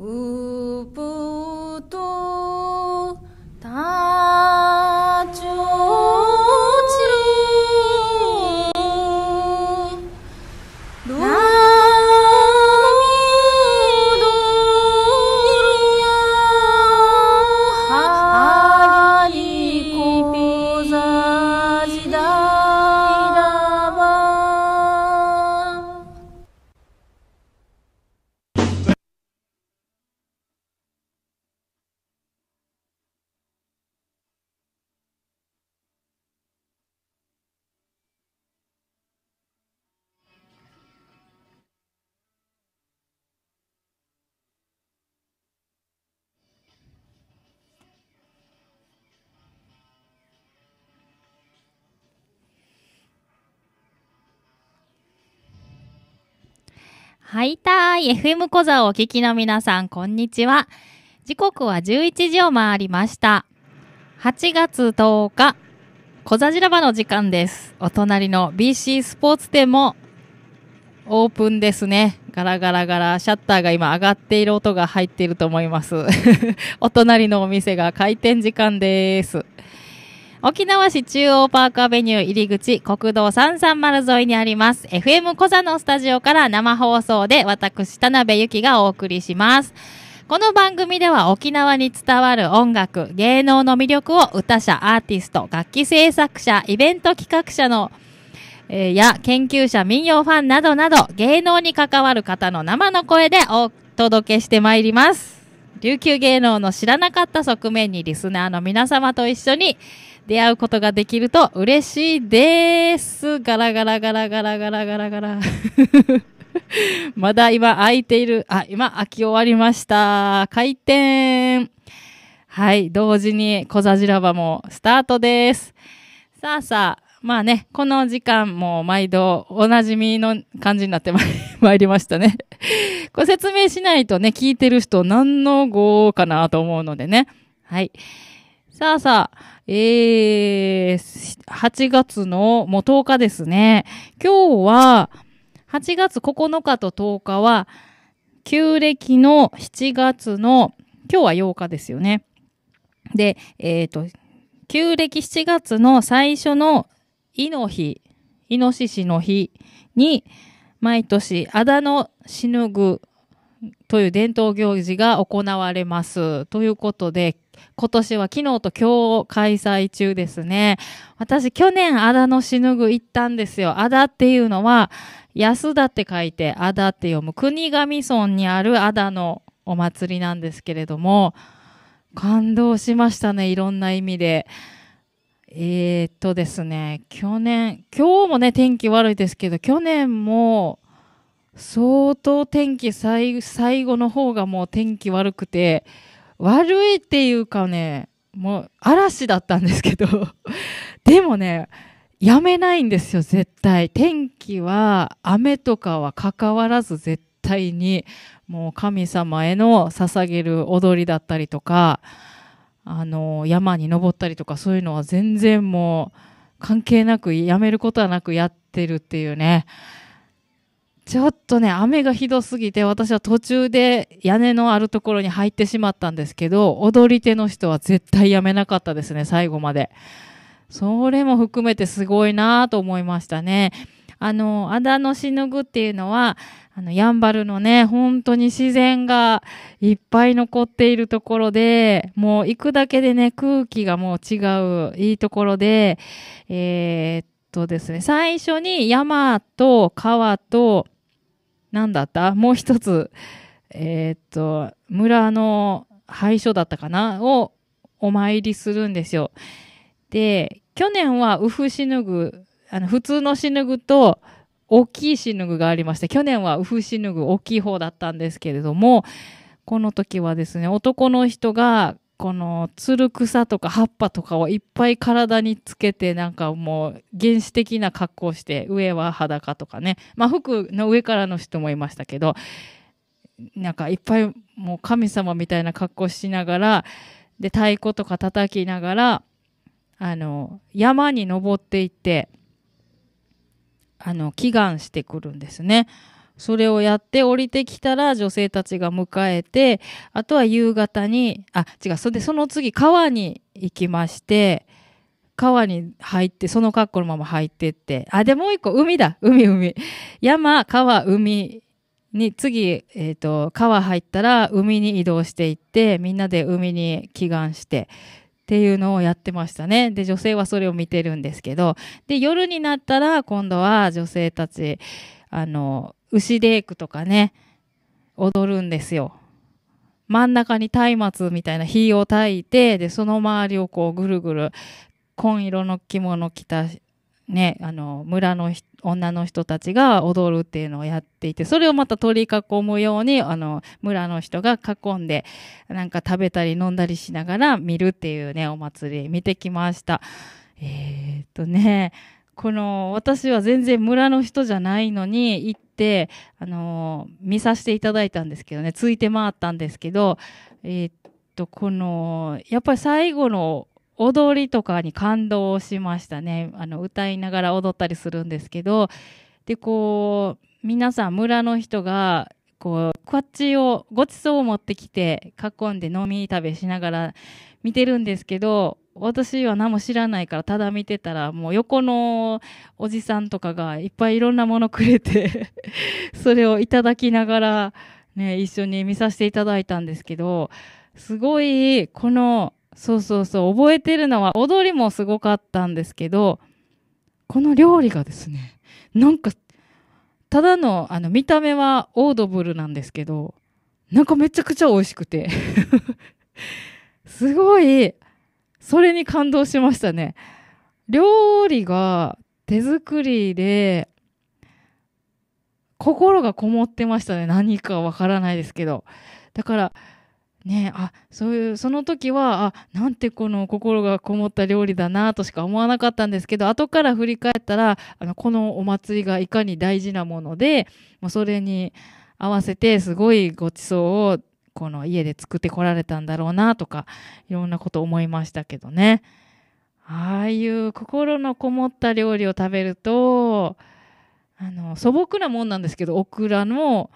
Ooh. はいたい FM 小座をお聞きの皆さん、こんにちは。時刻は11時を回りました。8月10日、小座ジラバの時間です。お隣の BC スポーツ店もオープンですね。ガラガラガラ、シャッターが今上がっている音が入っていると思います。お隣のお店が開店時間です。沖縄市中央パークアベニュー入り口国道330沿いにあります FM 小座のスタジオから生放送で私田辺由紀がお送りしますこの番組では沖縄に伝わる音楽芸能の魅力を歌者アーティスト楽器制作者イベント企画者のや研究者、民謡ファンなどなど芸能に関わる方の生の声でお届けしてまいります。琉球芸能の知らなかった側面にリスナーの皆様と一緒に出会うことができると嬉しいです。ガラガラガラガラガラガラガラ。まだ今空いている。あ、今空き終わりました。開店。はい、同時に小座ジラバもスタートです。さあさあ、まあね、この時間も毎度おなじみの感じになってまい りましたね。ご説明しないとね、聞いてる人何の語かなと思うのでね。はい。さあさあ、えー、8月のもう10日ですね。今日は、8月9日と10日は、旧暦の7月の、今日は8日ですよね。で、えっ、ー、と、旧暦7月の最初のイの日、イノシシの日に、毎年、あだのしぬぐという伝統行事が行われます。ということで、今年は昨日と今日開催中ですね。私、去年、あだのしぬぐ行ったんですよ。あだっていうのは、安田って書いて、あだって読む、国神村にあるあだのお祭りなんですけれども、感動しましたね、いろんな意味で。えー、っとですね、去年、今日もね、天気悪いですけど、去年も、相当天気最、最後の方がもう天気悪くて、悪いっていうかね、もう嵐だったんですけど でもね、やめないんですよ、絶対。天気は、雨とかは関わらず、絶対に、もう神様への捧げる踊りだったりとか、あの、山に登ったりとか、そういうのは全然もう、関係なく、やめることはなくやってるっていうね。ちょっとね、雨がひどすぎて、私は途中で屋根のあるところに入ってしまったんですけど、踊り手の人は絶対やめなかったですね、最後まで。それも含めてすごいなと思いましたね。あの、あだのしのぐっていうのは、あの、やんばるのね、本当に自然がいっぱい残っているところで、もう行くだけでね、空気がもう違う、いいところで、えー、っとですね、最初に山と川と、何だったもう一つ、えー、っと、村の廃所だったかなをお参りするんですよ。で、去年はウフシヌグ、あの、普通のシヌグと大きいシヌグがありまして、去年はウフシヌグ大きい方だったんですけれども、この時はですね、男の人がこのつる草とか葉っぱとかをいっぱい体につけてなんかもう原始的な格好して上は裸とかねまあ服の上からの人もいましたけどなんかいっぱいもう神様みたいな格好しながらで太鼓とか叩きながらあの山に登っていってあの祈願してくるんですね。それをやって降りてきたら女性たちが迎えて、あとは夕方に、あ、違う、それでその次川に行きまして、川に入って、その格好のまま入ってって、あ、で、もう一個、海だ、海、海。山、川、海に、次、えっ、ー、と、川入ったら海に移動していって、みんなで海に祈願して、っていうのをやってましたね。で、女性はそれを見てるんですけど、で、夜になったら今度は女性たち、あの、牛デークとかね、踊るんですよ。真ん中に松明みたいな火を焚いて、で、その周りをこうぐるぐる紺色の着物着たね、あの村の女の人たちが踊るっていうのをやっていてそれをまた取り囲むようにあの村の人が囲んでなんか食べたり飲んだりしながら見るっていうねお祭り見てきましたえー、っとねこの私は全然村の人じゃないのに行ってあの見させていただいたんですけどねついて回ったんですけどえー、っとこのやっぱり最後の踊りとかに感動しましたね。あの、歌いながら踊ったりするんですけど、で、こう、皆さん村の人が、こう、こっちを、ごちそうを持ってきて、囲んで飲み食べしながら見てるんですけど、私は何も知らないから、ただ見てたら、もう横のおじさんとかがいっぱいいろんなものくれて それをいただきながら、ね、一緒に見させていただいたんですけど、すごい、このそうそうそう、覚えてるのは、踊りもすごかったんですけど、この料理がですね、なんか、ただの、あの、見た目はオードブルなんですけど、なんかめちゃくちゃ美味しくてすごい、それに感動しましたね。料理が手作りで、心がこもってましたね。何かわからないですけど。だから、ねあそういうその時はあなんてこの心がこもった料理だなとしか思わなかったんですけど後から振り返ったらあのこのお祭りがいかに大事なものでもうそれに合わせてすごいごちそうをこの家で作ってこられたんだろうなとかいろんなこと思いましたけどねああいう心のこもった料理を食べるとあの素朴なもんなんですけどオクラの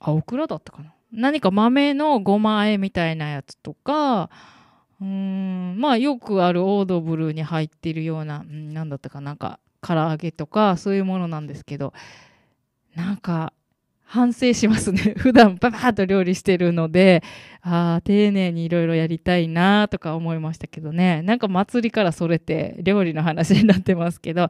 あオクラだったかな何か豆のごま和えみたいなやつとか、うん、まあよくあるオードブルに入っているような、うん、なんだったかなんか、唐揚げとか、そういうものなんですけど、なんか、反省しますね。普段ババーッと料理してるので、ああ、丁寧にいろいろやりたいなとか思いましたけどね。なんか祭りからそれて料理の話になってますけど、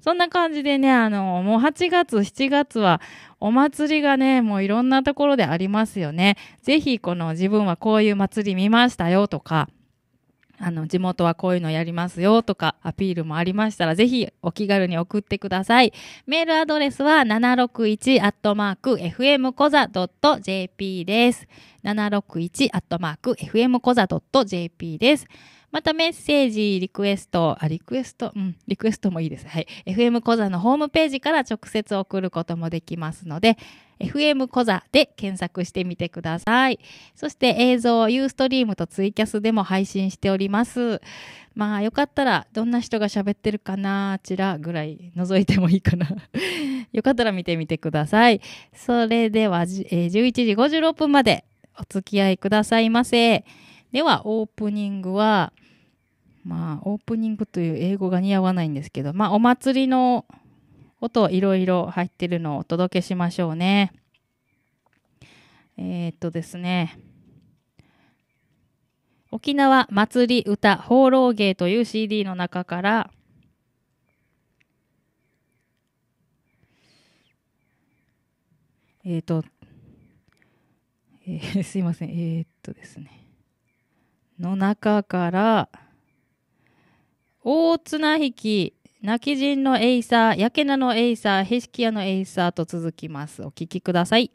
そんな感じでね、あの、もう8月、7月はお祭りがね、もういろんなところでありますよね。ぜひ、この自分はこういう祭り見ましたよとか、あの、地元はこういうのやりますよとか、アピールもありましたら、ぜひお気軽に送ってください。メールアドレスは761、f m k o z a j p です。761-fmkoza.jp です。またメッセージ、リクエスト、あ、リクエスト、うん、リクエストもいいです。はい。FM 小座のホームページから直接送ることもできますので、FM コザで検索してみてください。そして映像、ユーストリームとツイキャスでも配信しております。まあよかったらどんな人が喋ってるかな、あちらぐらい覗いてもいいかな。よかったら見てみてください。それでは、えー、11時56分までお付き合いくださいませ。ではオープニングはまあオープニングという英語が似合わないんですけどまあお祭りの音いろいろ入ってるのをお届けしましょうねえー、っとですね沖縄祭り歌放浪芸という CD の中からえっ、と、えー、すいません、えー、っとですね。の中から、大綱引き、泣き人のエイサー、やけなのエイサー、ヘシキヤのエイサーと続きます。お聞きください。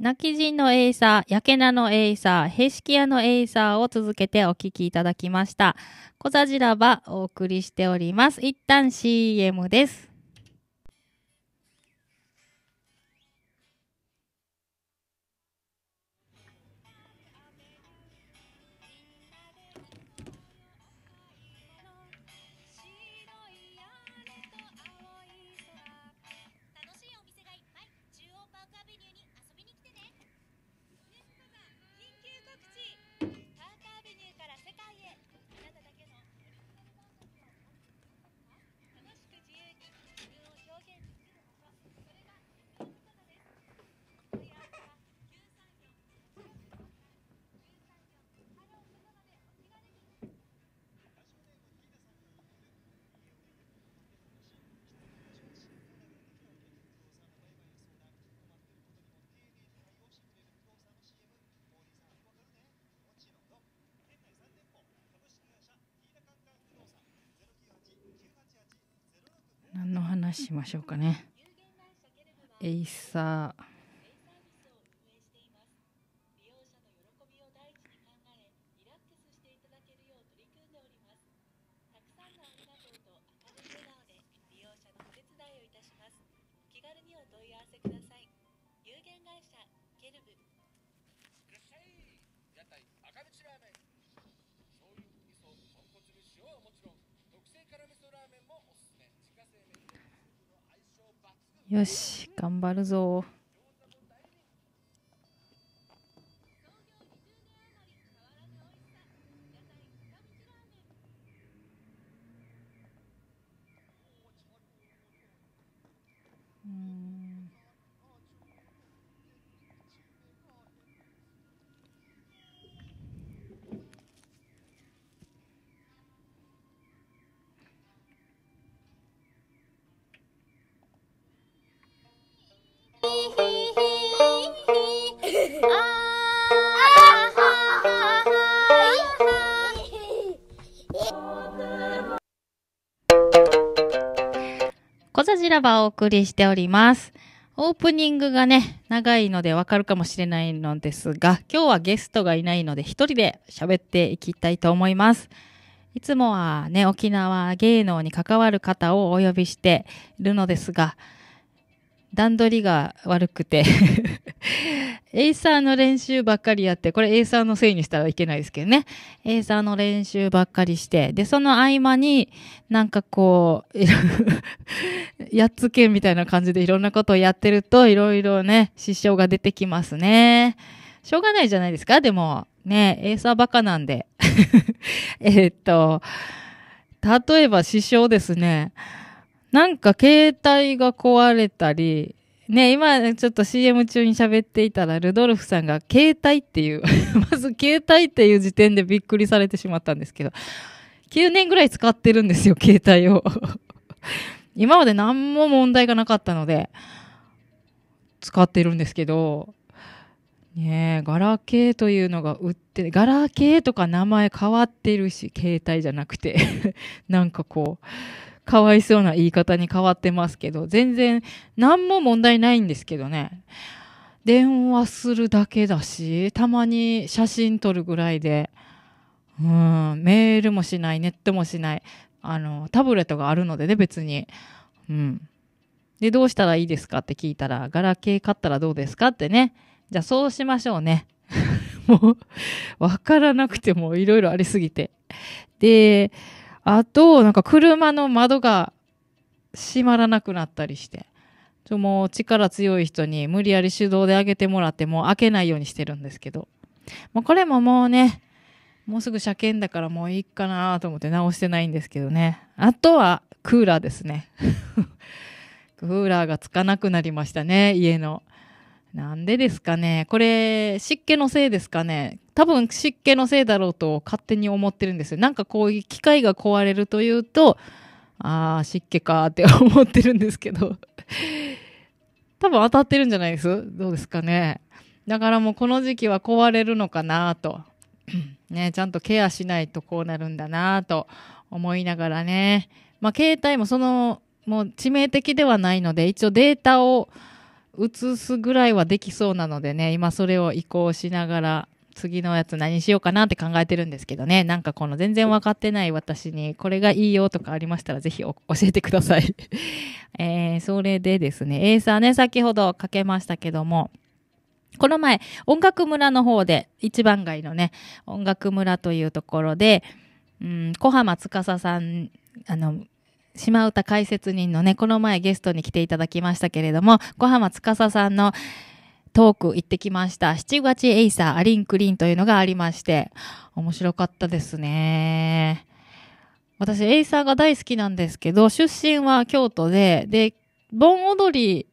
泣き人のエイサー、やけなのエイサー、ヘシキアのエイサーを続けてお聞きいただきました。小座じらばお送りしております。一旦 CM です。話しましょうかねエイサーよし頑張るぞばお送りしております。オープニングがね、長いのでわかるかもしれないのですが、今日はゲストがいないので一人で喋っていきたいと思います。いつもはね、沖縄芸能に関わる方をお呼びしているのですが、段取りが悪くて エイサーの練習ばっかりやって、これエイサーのせいにしたらいけないですけどね。エイサーの練習ばっかりして、で、その合間になんかこう、やっつけみたいな感じでいろんなことをやってると、いろいろね、支障が出てきますね。しょうがないじゃないですか、でも。ね、エイサーバカなんで。えっと、例えば支障ですね。なんか携帯が壊れたり、ね、今ちょっと CM 中に喋っていたら、ルドルフさんが携帯っていう まず携帯っていう時点でびっくりされてしまったんですけど、9年ぐらい使ってるんですよ、携帯を 今まで何も問題がなかったので、使ってるんですけど、ねえ、ガラケーというのが売って、ガラケーとか名前変わってるし、携帯じゃなくて なんかこう、かわいそうな言い方に変わってますけど、全然何も問題ないんですけどね。電話するだけだし、たまに写真撮るぐらいで、うん、メールもしない、ネットもしない、あの、タブレットがあるのでね、別に。うん。で、どうしたらいいですかって聞いたら、ガラケー買ったらどうですかってね。じゃあそうしましょうね。もう、わからなくてもいろいろありすぎて。で、あと、なんか車の窓が閉まらなくなったりして。もう力強い人に無理やり手動で上げてもらってもう開けないようにしてるんですけど。まあ、これももうね、もうすぐ車検だからもういいかなと思って直してないんですけどね。あとはクーラーですね。クーラーがつかなくなりましたね、家の。なんでですかねこれ、湿気のせいですかね多分湿気のせいだろうと勝手に思ってるんですよ。なんかこういう機械が壊れるというと、ああ、湿気かって思ってるんですけど。多分当たってるんじゃないですどうですかね。だからもうこの時期は壊れるのかなと。ね、ちゃんとケアしないとこうなるんだなと思いながらね。まあ携帯もその、もう致命的ではないので、一応データを移すぐらいはできそうなのでね、今それを移行しながら、次のやつ何しようかなって考えてるんですけどね、なんかこの全然分かってない私に、これがいいよとかありましたら、ぜひ 教えてください えー、それでですね、エーサーね、先ほどかけましたけども、この前、音楽村の方で、一番街のね、音楽村というところで、うん、小浜司さん、あの、島唄解説人のね、この前ゲストに来ていただきましたけれども、小浜司さんのトーク行ってきました。七月エイサー、アリンクリンというのがありまして、面白かったですね。私、エイサーが大好きなんですけど、出身は京都で、で、盆踊り、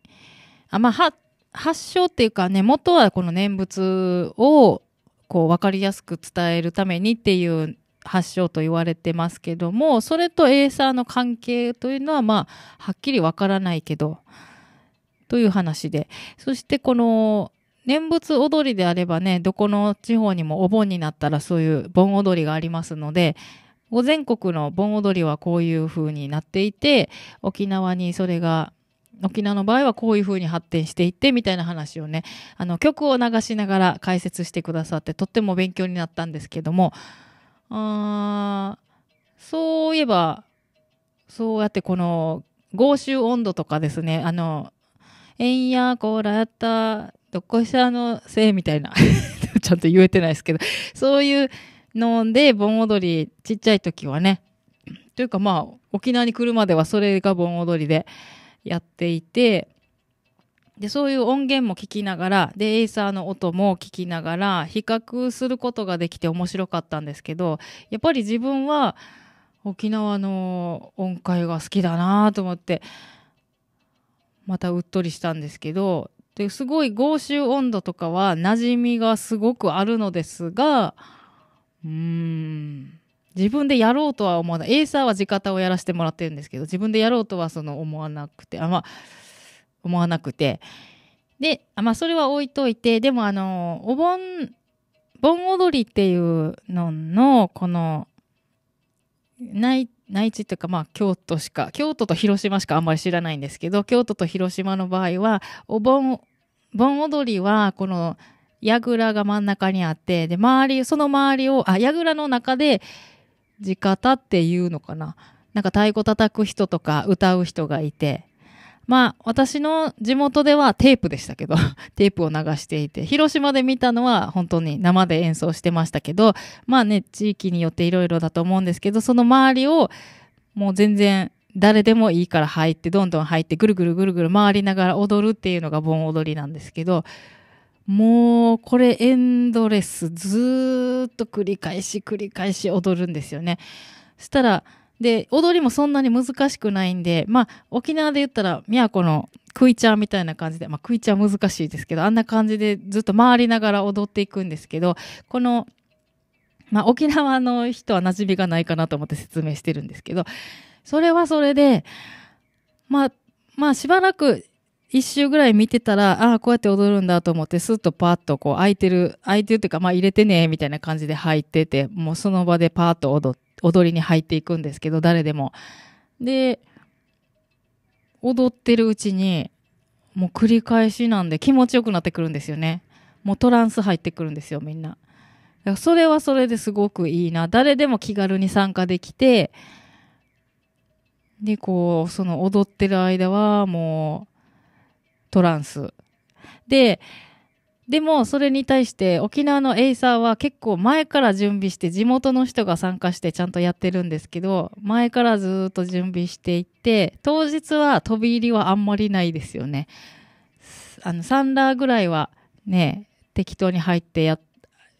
あ、まあ、は、発祥っていうかね、元はこの念仏を、こう、わかりやすく伝えるためにっていう発祥と言われてますけどもそれとエーサーの関係というのはまあはっきりわからないけどという話でそしてこの念仏踊りであればねどこの地方にもお盆になったらそういう盆踊りがありますので全国の盆踊りはこういう風になっていて沖縄にそれが沖縄の場合はこういう風に発展していってみたいな話をねあの曲を流しながら解説してくださってとっても勉強になったんですけどもあそういえばそうやってこの豪州温度とかですねあの「えんやこらやったどこしゃのせい」みたいな ちゃんと言えてないですけどそういうので盆踊りちっちゃい時はねというかまあ沖縄に来るまではそれが盆踊りでやっていてで、そういう音源も聞きながら、で、エイサーの音も聞きながら、比較することができて面白かったんですけど、やっぱり自分は沖縄の音階が好きだなと思って、またうっとりしたんですけど、ですごい合州音頭とかは馴染みがすごくあるのですが、うーん、自分でやろうとは思わない。エイサーは地方をやらせてもらってるんですけど、自分でやろうとはその思わなくて、あ、まあ、思わなくてでまあそれは置いといてでもあのお盆盆踊りっていうののこの内内地というかまあ京都しか京都と広島しかあんまり知らないんですけど京都と広島の場合はお盆盆踊りはこの櫓が真ん中にあってで周りその周りをあ櫓の中で地方っていうのかななんか太鼓叩く人とか歌う人がいてまあ、私の地元ではテープでしたけど、テープを流していて、広島で見たのは本当に生で演奏してましたけど、まあね、地域によっていろいろだと思うんですけど、その周りをもう全然誰でもいいから入って、どんどん入って、ぐるぐるぐるぐる回りながら踊るっていうのが盆踊りなんですけど、もうこれエンドレスずっと繰り返し繰り返し踊るんですよね。したらで、踊りもそんなに難しくないんで、まあ、沖縄で言ったら、宮古のクイちゃんみたいな感じで、まあ、クイちゃん難しいですけど、あんな感じでずっと回りながら踊っていくんですけど、この、まあ、沖縄の人は馴染みがないかなと思って説明してるんですけど、それはそれで、まあ、まあ、しばらく、一周ぐらい見てたら、ああ、こうやって踊るんだと思って、スッとパッとこう空いてる、空いてるっていうか、まあ入れてね、みたいな感じで入ってて、もうその場でパッと踊って、踊りに入っていくんですけど、誰でも。で、踊ってるうちに、もう繰り返しなんで気持ちよくなってくるんですよね。もうトランス入ってくるんですよ、みんな。それはそれですごくいいな。誰でも気軽に参加できて、で、こう、その踊ってる間はもう、トランス。で、でも、それに対して沖縄のエイサーは結構前から準備して、地元の人が参加してちゃんとやってるんですけど、前からずっと準備していて、当日は飛び入りはあんまりないですよね。あの、サンダーぐらいはね、適当に入ってや、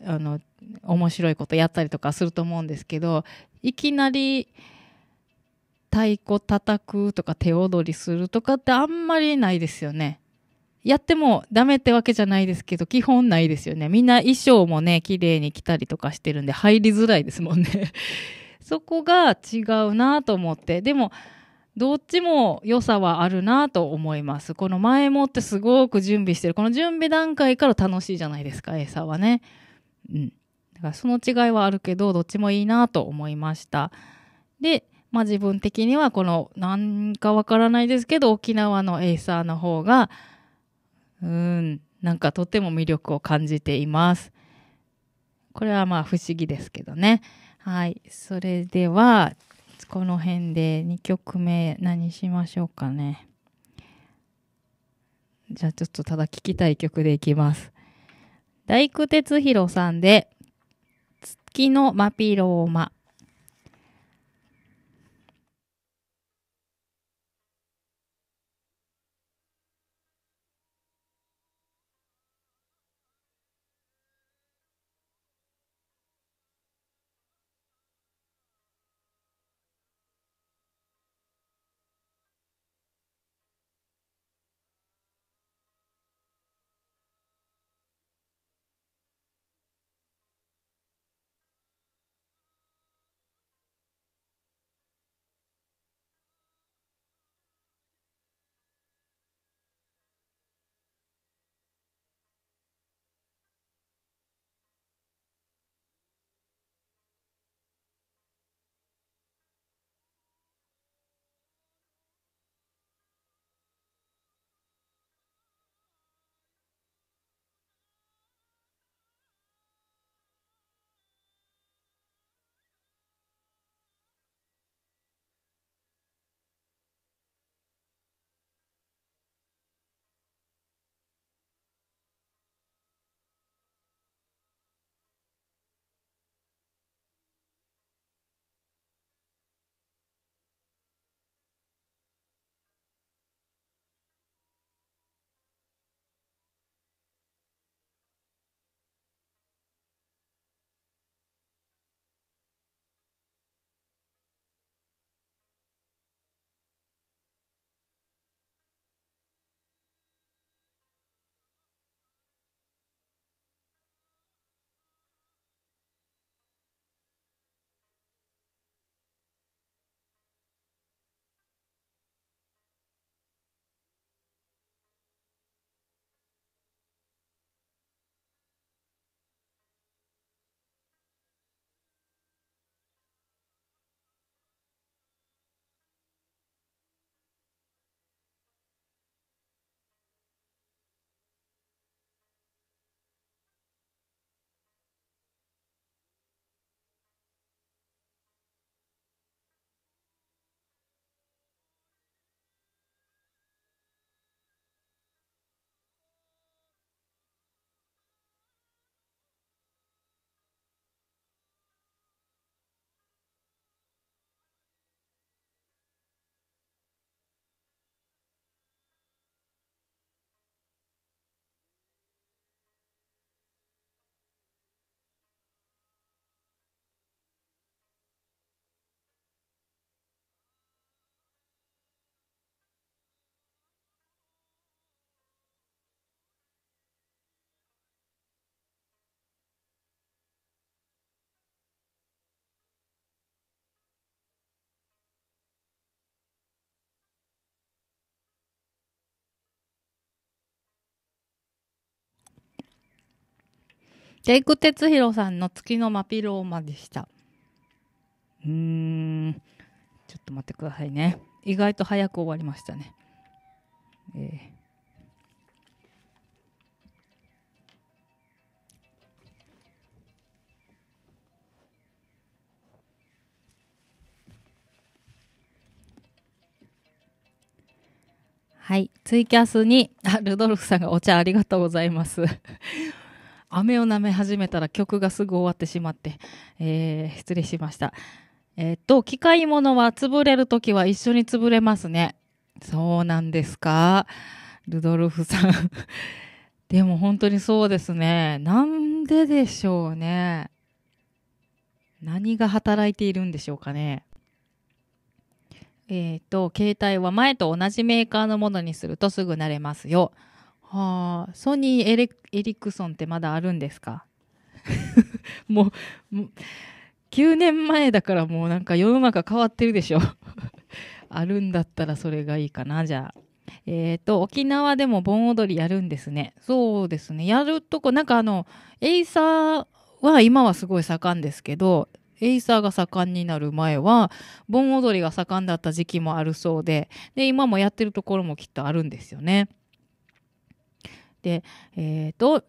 あの、面白いことやったりとかすると思うんですけど、いきなり、太鼓叩くとか手踊りするとかってあんまりないですよね。やってもダメってわけじゃないですけど、基本ないですよね。みんな衣装もね、綺麗に着たりとかしてるんで、入りづらいですもんね。そこが違うなと思って。でも、どっちも良さはあるなと思います。この前もってすごく準備してる。この準備段階から楽しいじゃないですか、エサはね。うん。だからその違いはあるけど、どっちもいいなと思いました。で、まあ自分的にはこの、なんかわからないですけど、沖縄のエイサーの方が、うん、なんかとても魅力を感じています。これはまあ不思議ですけどね。はい。それでは、この辺で2曲目何しましょうかね。じゃあちょっとただ聴きたい曲でいきます。大工哲弘さんで、月のマピローマ。ジェイク哲ロさんの月のマピローマでした。うーん、ちょっと待ってくださいね。意外と早く終わりましたね。えーはい。ツイキャスに、あ、ルドルフさんがお茶ありがとうございます。飴を舐め始めたら曲がすぐ終わってしまって、えー、失礼しました。えー、っと、機械物は潰れるときは一緒に潰れますね。そうなんですか。ルドルフさん でも本当にそうですね。なんででしょうね。何が働いているんでしょうかね。えっ、と、携帯は前と同じメーカーのものにするとすぐ慣れますよ。はあ、ソニーエレエリクソンってまだあるんですか もうも9年前だからもうなんか世の中変わってるでしょ あるんだったらそれがいいかなじゃあえっ、ー、と沖縄でも盆踊りやるんですねそうですねやるとこなんかあのエイサーは今はすごい盛んですけどエイサーが盛んになる前は盆踊りが盛んだった時期もあるそうでで今もやってるところもきっとあるんですよねで、えっ、ー、と、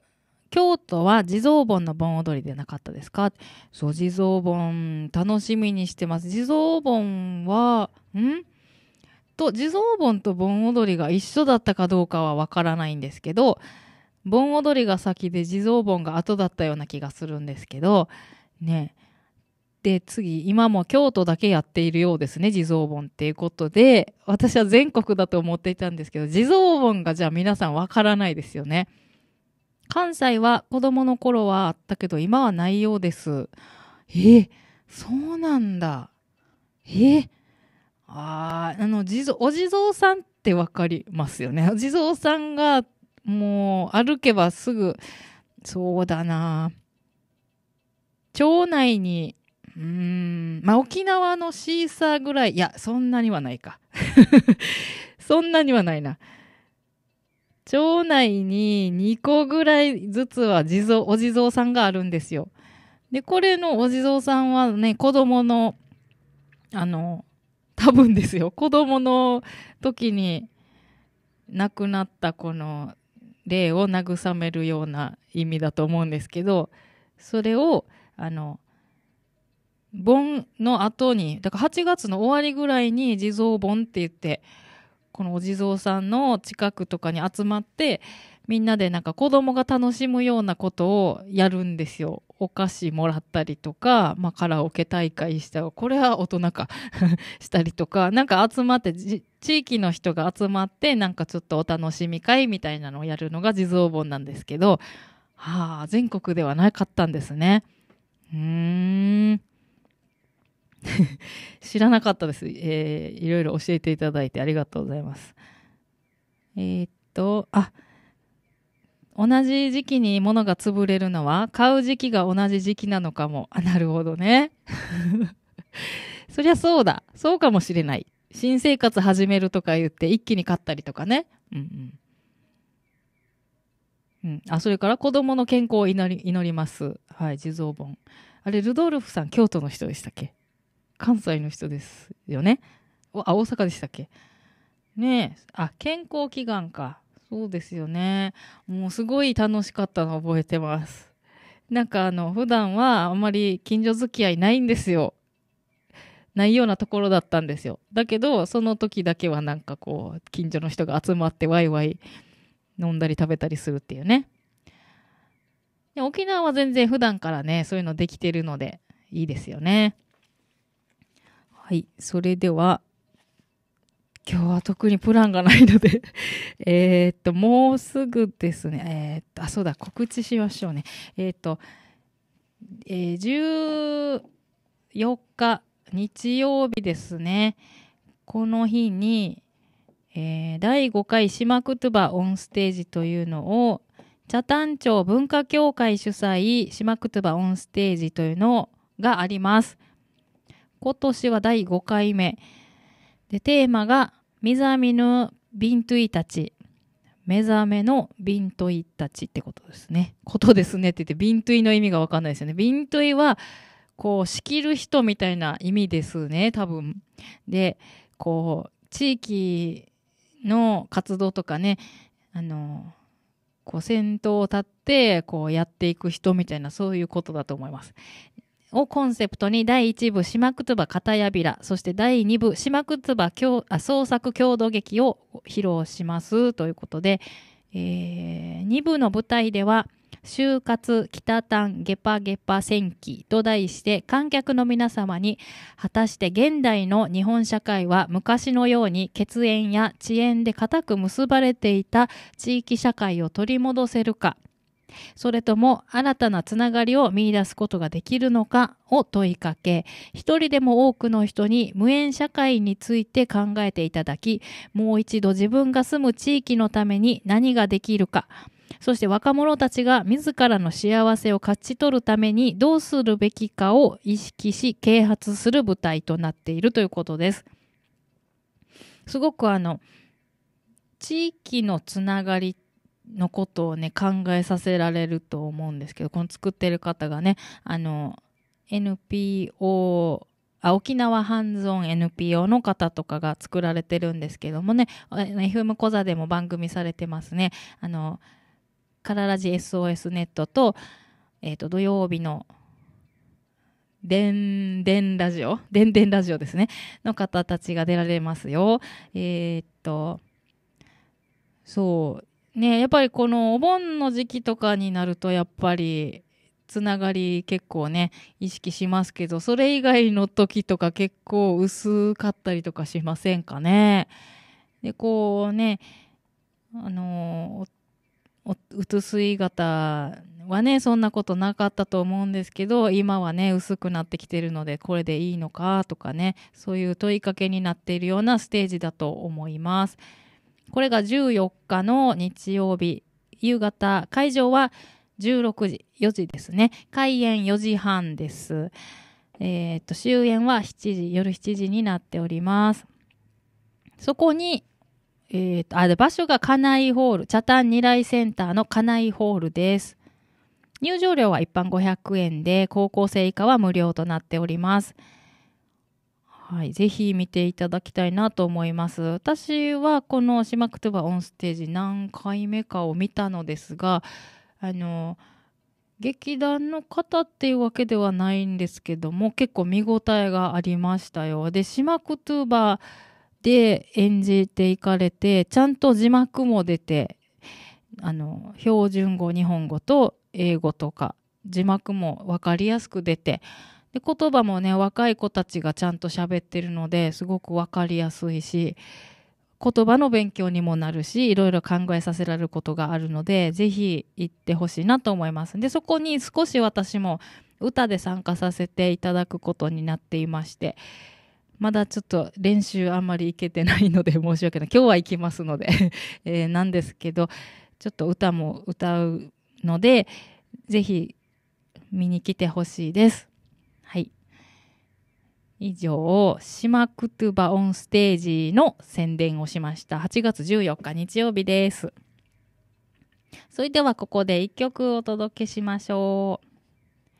京都は地蔵盆の盆踊りでなかったですかそう、地蔵盆、楽しみにしてます。地蔵盆は、んと、地蔵盆と盆踊りが一緒だったかどうかはわからないんですけど、盆踊りが先で地蔵盆が後だったような気がするんですけど、ねえ、で、次、今も京都だけやっているようですね、地蔵盆っていうことで、私は全国だと思っていたんですけど、地蔵盆がじゃあ皆さんわからないですよね。関西は子供の頃はあったけど、今はないようです。え、そうなんだ。え、ああ、あの、地蔵、お地蔵さんって分かりますよね。お地蔵さんが、もう、歩けばすぐ、そうだな。町内にうんまあ沖縄のシーサーぐらいいやそんなにはないか そんなにはないな町内に2個ぐらいずつは地蔵お地蔵さんがあるんですよでこれのお地蔵さんはね子供のあの多分ですよ子供の時に亡くなったこの霊を慰めるような意味だと思うんですけどそれをあの盆の後にだから8月の終わりぐらいに地蔵盆って言ってこのお地蔵さんの近くとかに集まってみんなでなんか子供が楽しむようなことをやるんですよ。お菓子もらったりとか、まあ、カラオケ大会したらこれは大人か したりとかなんか集まって地域の人が集まってなんかちょっとお楽しみ会みたいなのをやるのが地蔵盆なんですけど、はあ、全国ではなかったんですね。うーん知らなかったです。えー、いろいろ教えていただいてありがとうございます。えー、っと、あ、同じ時期に物が潰れるのは、買う時期が同じ時期なのかも。あ、なるほどね。そりゃそうだ。そうかもしれない。新生活始めるとか言って、一気に買ったりとかね。うんうん。うん、あそれから子供の健康を祈り祈ります。はい、地蔵本。あれ、ルドルフさん、京都の人でしたっけ関西の人ですよね。あ、大阪でしたっけねえ、あ、健康祈願か。そうですよね。もうすごい楽しかったの覚えてます。なんかあの、普段はあんまり近所付き合いないんですよ。ないようなところだったんですよ。だけど、その時だけはなんかこう、近所の人が集まってワイワイ飲んだり食べたりするっていうね。沖縄は全然普段からね、そういうのできてるので、いいですよね。はい、それでは、今日は特にプランがないので えっと、もうすぐですね、えー、っと、あ、そうだ、告知しましょうね。えー、っと、えー、14日、日曜日ですね、この日に、えー、第5回島くつばオンステージというのを、茶壇町文化協会主催島くつばオンステージというのがあります。今年は第5回目。で、テーマが、目覚めのビントイたち。目覚めのビントイたちってことですね。ことですねって言って、ビントイの意味がわかんないですよね。ビントイは、こう、仕切る人みたいな意味ですね、多分。で、こう、地域の活動とかね、あの、こう先頭を立ってこうやっていく人みたいなそういうことだと思います。をコンセプトに第1部「島くつば片やびら」そして第2部「島くつば創作郷土劇」を披露しますということで、えー、2部の舞台では「就活北丹ゲパゲパ戦記」と題して観客の皆様に果たして現代の日本社会は昔のように血縁や遅延で固く結ばれていた地域社会を取り戻せるか。それとも新たなつながりを見いだすことができるのかを問いかけ、一人でも多くの人に無縁社会について考えていただき、もう一度自分が住む地域のために何ができるか、そして若者たちが自らの幸せを勝ち取るためにどうするべきかを意識し啓発する舞台となっているということです。すごくあの、地域のつながりってのことをね考えさせられると思うんですけどこの作ってる方がねあの NPO あ沖縄ハンズオン NPO の方とかが作られてるんですけどもね FM コザでも番組されてますねあのカララジ SOS ネットと,、えーと、土曜日のでんでんラジオでんでんラジオですねの方たちが出られますよえっ、とそうねやっぱりこのお盆の時期とかになるとやっぱりつながり結構ね意識しますけどそれ以外の時とか結構薄かったりとかしませんかね。でこうねあのうつすい型はねそんなことなかったと思うんですけど今はね薄くなってきてるのでこれでいいのかとかねそういう問いかけになっているようなステージだと思います。これが14日の日曜日、夕方、会場は16時、4時ですね。開演4時半です。えー、っと、終演は7時、夜7時になっております。そこに、えー、っと、あ、場所が金井ホール、茶炭二来センターの金井ホールです。入場料は一般500円で、高校生以下は無料となっております。はい、ぜひ見ていただきたいなと思います私はこの「しまくとばオンステージ」何回目かを見たのですがあの劇団の方っていうわけではないんですけども結構見応えがありましたよで「しまくとば」で演じていかれてちゃんと字幕も出てあの標準語日本語と英語とか字幕も分かりやすく出てで言葉もね若い子たちがちゃんと喋ってるのですごく分かりやすいし言葉の勉強にもなるしいろいろ考えさせられることがあるのでぜひ行ってほしいなと思いますでそこに少し私も歌で参加させていただくことになっていましてまだちょっと練習あんまり行けてないので 申し訳ない今日は行きますので えー、なんですけどちょっと歌も歌うのでぜひ見に来てほしいです。はい。以上、島クトゥバオンステージの宣伝をしました。8月14日日曜日です。それではここで1曲お届けしましょう。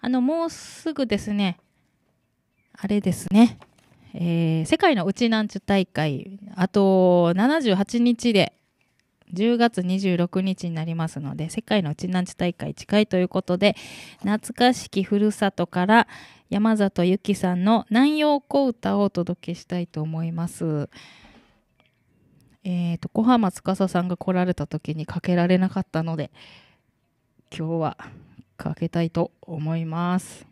あの、もうすぐですね、あれですね、えー、世界のうちなんちゅ大会、あと78日で10月26日になりますので、世界のウチナンチ大会近いということで、懐かしきふるさとから山里ゆきさんの南洋小唄をお届けしたいと思います。えっ、ー、と、小浜司さんが来られた時にかけられなかったので、今日はかけたいと思います。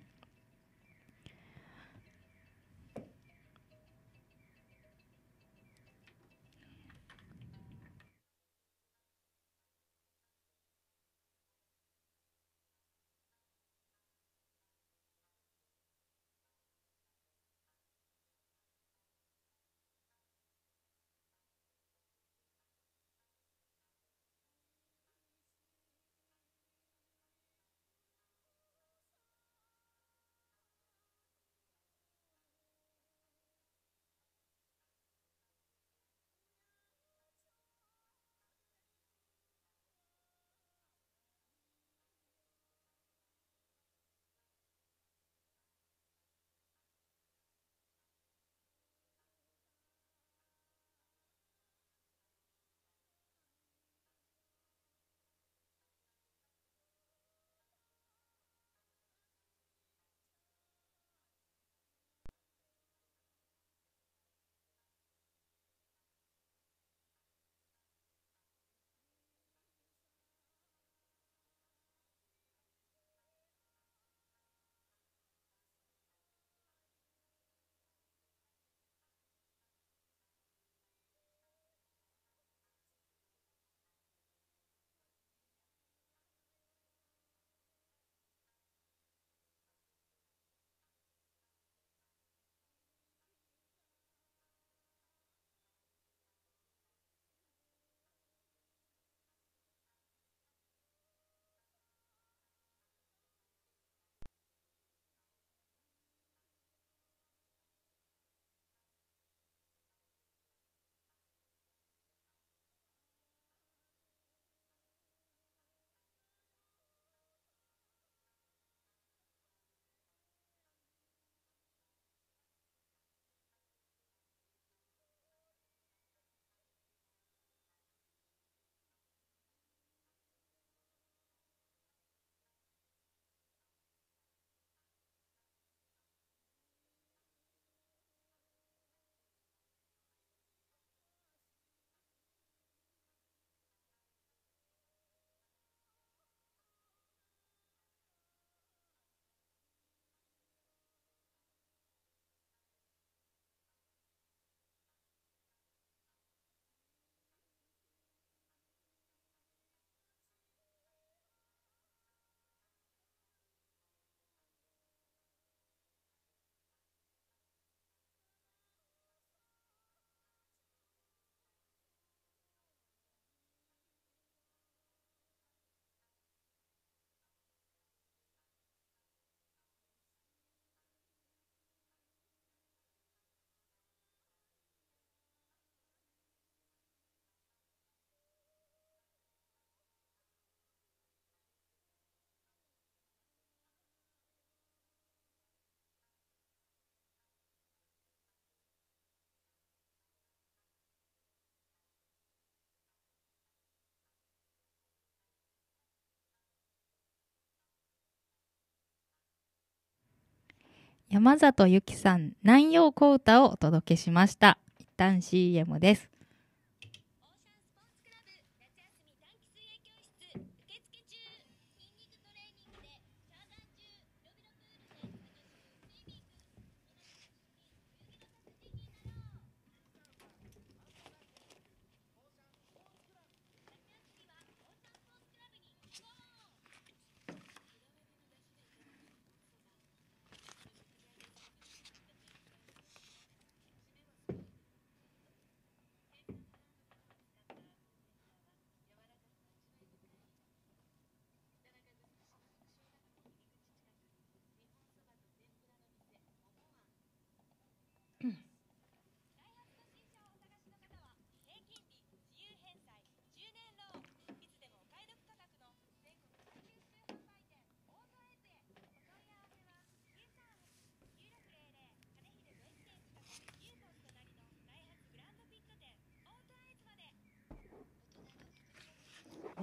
山里ゆきさん南陽光太をお届けしました。一旦 CM です。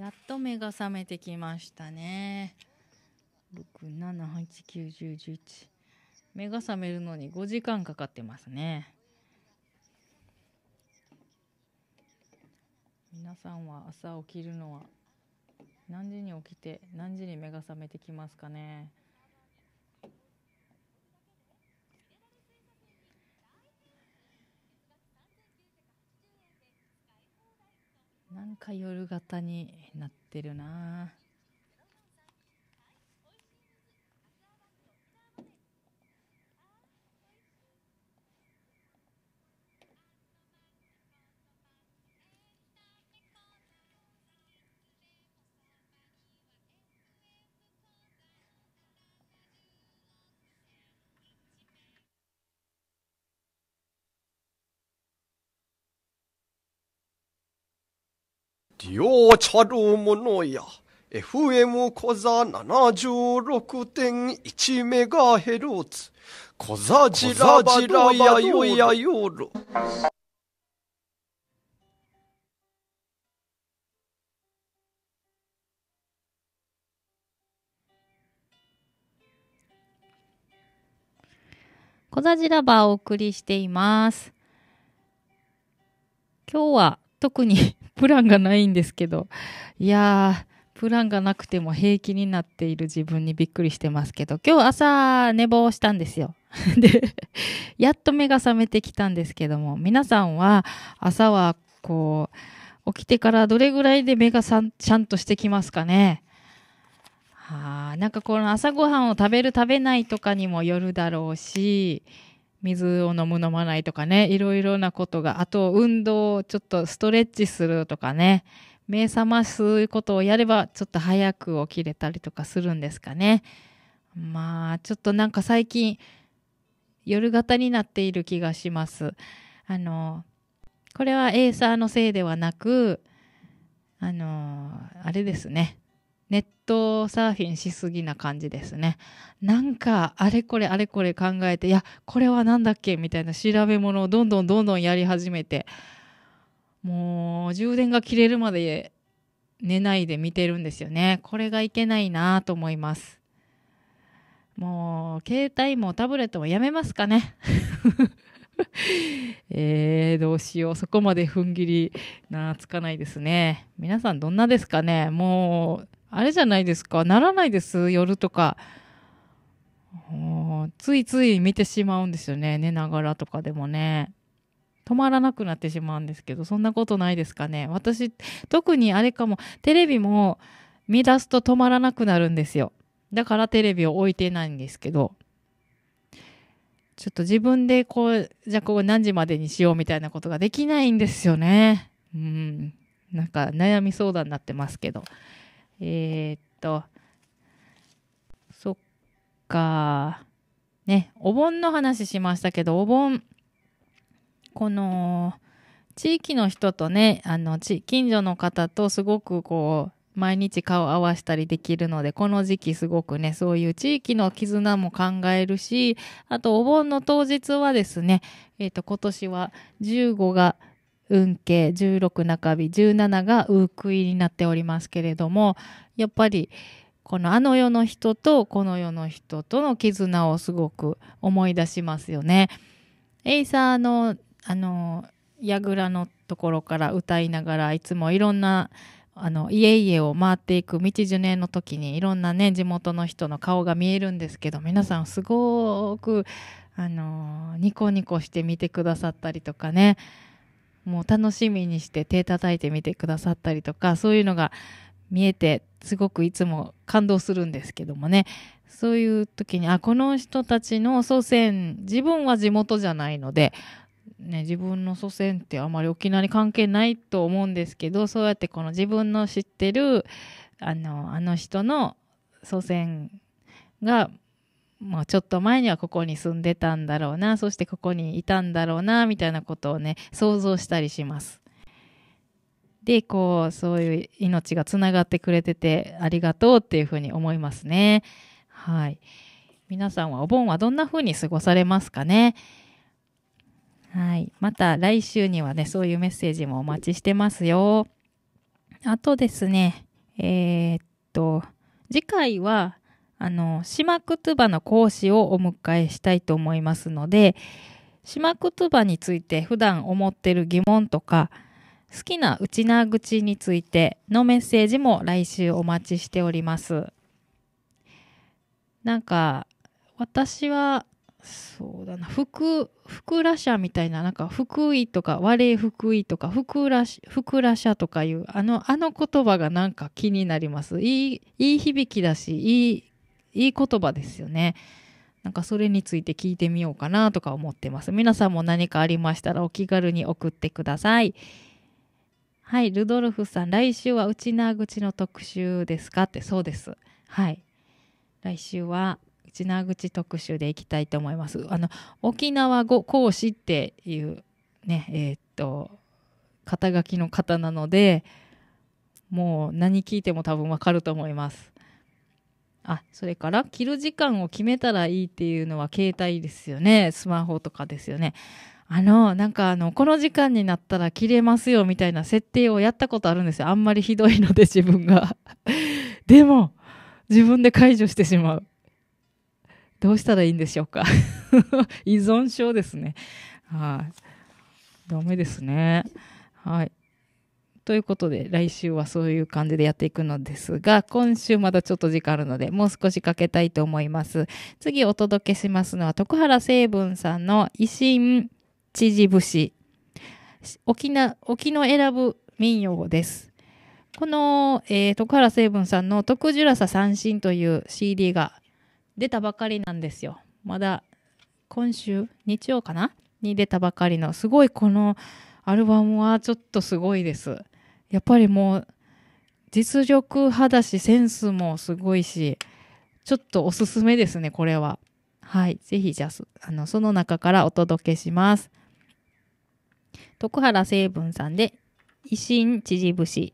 やっと目が覚めてきましたね。6、7、8、9、10、11。目が覚めるのに5時間かかってますね。皆さんは朝起きるのは何時に起きて何時に目が覚めてきますかね。なんか夜型になってるなようちゃるものや。FM 小座7 6 1ヘルツ、小座ジラジラやよやよろ小座じーをお送りしています今日は特にプランがないんですけど、いやー、プランがなくても平気になっている自分にびっくりしてますけど、今日朝寝坊したんですよ。で、やっと目が覚めてきたんですけども、皆さんは朝はこう、起きてからどれぐらいで目がさんちゃんとしてきますかね。はあ、なんかこの朝ごはんを食べる食べないとかにもよるだろうし、水を飲む飲まないとかねいろいろなことがあと運動ちょっとストレッチするとかね目覚ますことをやればちょっと早く起きれたりとかするんですかねまあちょっとなんか最近夜型になっている気がしますあのこれはエーサーのせいではなくあのあれですねネットサーフィンしすぎな感じですね。なんかあれこれあれこれ考えていやこれは何だっけみたいな調べ物をどんどんどんどんやり始めてもう充電が切れるまで寝ないで見てるんですよね。これがいけないなと思います。もう携帯もタブレットもやめますかね。えー、どうしよう。そこまで踏ん切りなつかないですね。皆さんどんなですかね。もう、あれじゃないですかならないです夜とかついつい見てしまうんですよね寝ながらとかでもね止まらなくなってしまうんですけどそんなことないですかね私特にあれかもテレビも見出すと止まらなくなるんですよだからテレビを置いてないんですけどちょっと自分でこうじゃあここ何時までにしようみたいなことができないんですよねうんなんか悩み相談になってますけどえー、っと、そっか。ね、お盆の話しましたけど、お盆、この、地域の人とね、あの、近所の方とすごくこう、毎日顔合わしたりできるので、この時期すごくね、そういう地域の絆も考えるし、あとお盆の当日はですね、えっ、ー、と、今年は15が運慶16中日17がウークイになっておりますけれどもやっぱりこのあの世の人とこの世の人との絆をすごく思い出しますよね。エイサーのあの櫓のところから歌いながらいつもいろんなあの家々を回っていく道ジュの時にいろんなね地元の人の顔が見えるんですけど皆さんすごくあのニコニコして見てくださったりとかねもう楽しみにして手叩いてみてくださったりとかそういうのが見えてすごくいつも感動するんですけどもねそういう時にあこの人たちの祖先自分は地元じゃないので、ね、自分の祖先ってあまり沖縄に関係ないと思うんですけどそうやってこの自分の知ってるあのあの人の祖先がもうちょっと前にはここに住んでたんだろうなそしてここにいたんだろうなみたいなことをね想像したりします。でこうそういう命がつながってくれててありがとうっていうふうに思いますね。はい、皆さんはお盆はどんな風に過ごされますかね。はい、また来週にはねそういうメッセージもお待ちしてますよ。あとですねえー、っと次回はあの島くつばの講師をお迎えしたいと思いますので島くつばについて普段思ってる疑問とか好きな内縄口についてのメッセージも来週お待ちしておりますなんか私はそうだな福福ら社みたいななんか福井とか和礼福井とか福ら福ら社とかいうあのあの言葉がなんか気になりますいいいい響きだしいいいい言葉ですよね。なんかそれについて聞いてみようかなとか思ってます。皆さんも何かありましたらお気軽に送ってください。はい、ルドルフさん、来週は内縄口の特集ですかって、そうです。はい。来週は内縄口特集でいきたいと思います。あの、沖縄語講師っていうね、えー、っと、肩書きの方なので、もう何聞いても多分わかると思います。あそれから着る時間を決めたらいいっていうのは携帯ですよねスマホとかですよねあのなんかあのこの時間になったら着れますよみたいな設定をやったことあるんですよあんまりひどいので自分が でも自分で解除してしまうどうしたらいいんでしょうか 依存症ですねはいダメですねはいということで、来週はそういう感じでやっていくのですが、今週まだちょっと時間あるので、もう少しかけたいと思います。次お届けしますのは、徳原成文さんの維新知事節。沖縄、沖の選ぶ民謡です。この、えー、徳原成文さんの徳ジュラサ三振という CD が出たばかりなんですよ。まだ今週日曜かなに出たばかりのすごいこのアルバムはちょっとすごいです。やっぱりもう実力派だしセンスもすごいしちょっとおすすめですねこれははいぜひ、じゃああのその中からお届けします徳原成文さんで「維新縮節」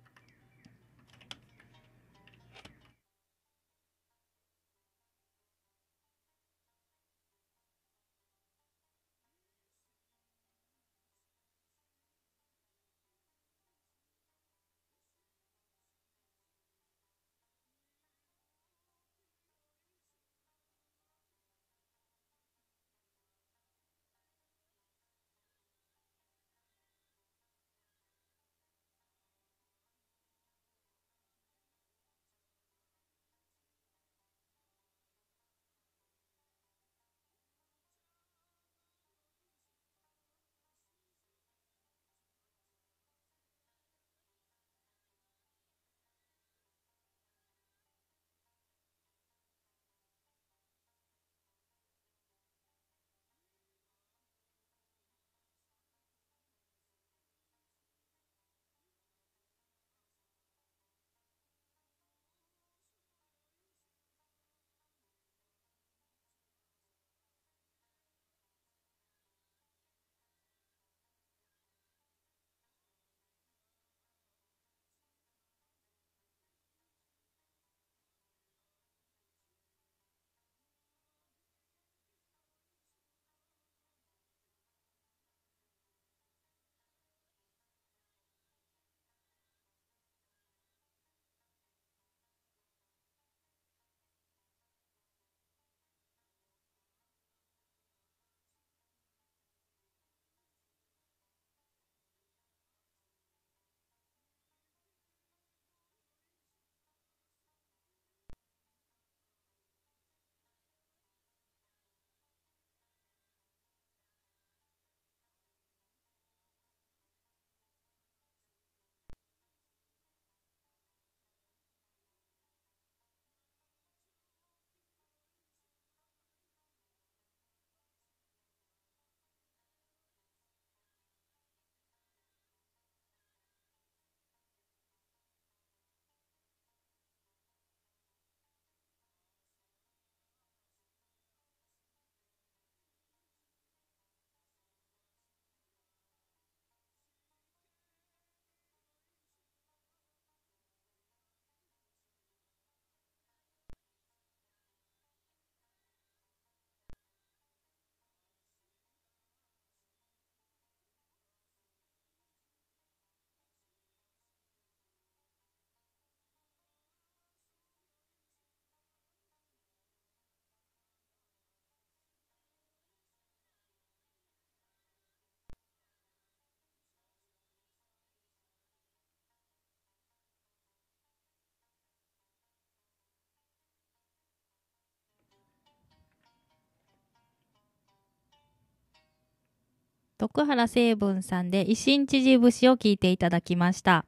徳原成文さんで維新知事節を聞いていただきました。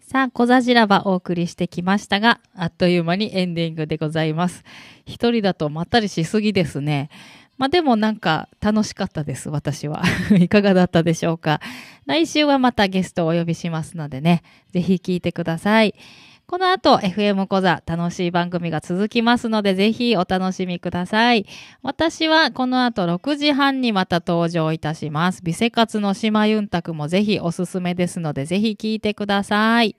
さあ、小座じらばお送りしてきましたが、あっという間にエンディングでございます。一人だとまったりしすぎですね。まあでもなんか楽しかったです、私は。いかがだったでしょうか。来週はまたゲストをお呼びしますのでね、ぜひ聞いてください。この後、FM 小座、楽しい番組が続きますので、ぜひお楽しみください。私はこの後6時半にまた登場いたします。美生活の島ユンタクもぜひおすすめですので、ぜひ聞いてください。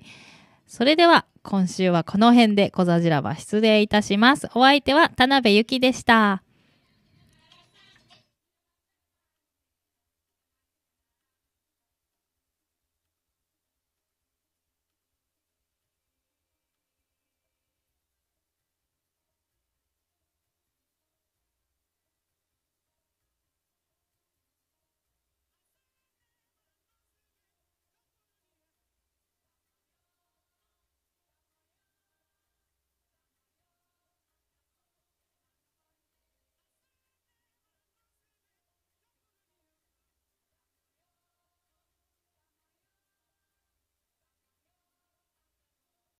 それでは、今週はこの辺で小座じらば失礼いたします。お相手は田辺ゆきでした。